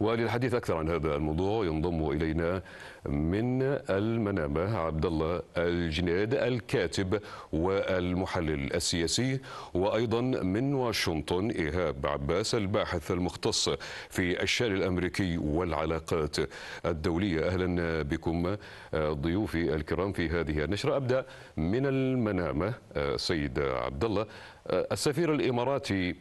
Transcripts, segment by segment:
وللحديث أكثر عن هذا الموضوع ينضم إلينا من المنامة عبد الله الجناد الكاتب والمحلل السياسي وأيضا من واشنطن إيهاب عباس الباحث المختص في الشأن الأمريكي والعلاقات الدولية أهلا بكم ضيوفي الكرام في هذه النشرة أبدأ من المنامة سيد عبد الله السفير الإماراتي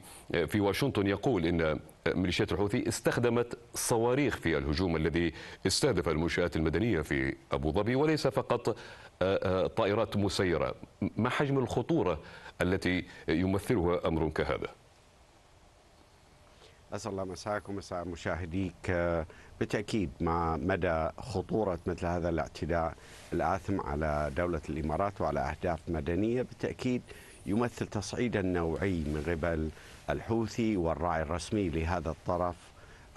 في واشنطن يقول إن ميليشيات الحوثي استخدمت صواريخ في الهجوم الذي استهدف المنشآت المدنية في أبو ظبي وليس فقط آه، آه، طائرات مسيرة ما حجم الخطورة التي يمثلها أمر كهذا أسأل الله مساكم مساء مشاهديك آه، بالتأكيد مع مدى خطورة مثل هذا الاعتداء الآثم على دولة الإمارات وعلى أهداف مدنية بالتأكيد يمثل تصعيدا نوعي من قبل الحوثي والراعي الرسمي لهذا الطرف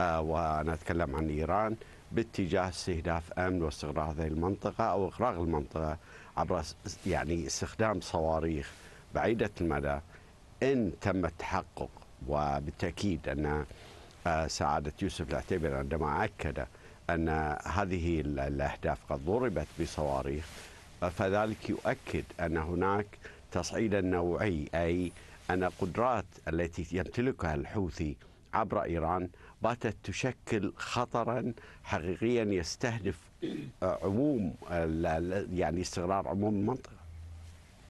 آه، وأنا أتكلم عن إيران باتجاه استهداف أمن واستغراق هذه المنطقة أو إغراق المنطقة عبر يعني استخدام صواريخ بعيدة المدى إن تم التحقق وبالتأكيد أن آه، سعادة يوسف العتيبي عندما أكد أن هذه الأهداف قد ضربت بصواريخ فذلك يؤكد أن هناك تصعيدا نوعي أي أن القدرات التي يمتلكها الحوثي عبر إيران باتت تشكل خطرا حقيقيا يستهدف آه، عموم يعني استقرار عموم المنطقة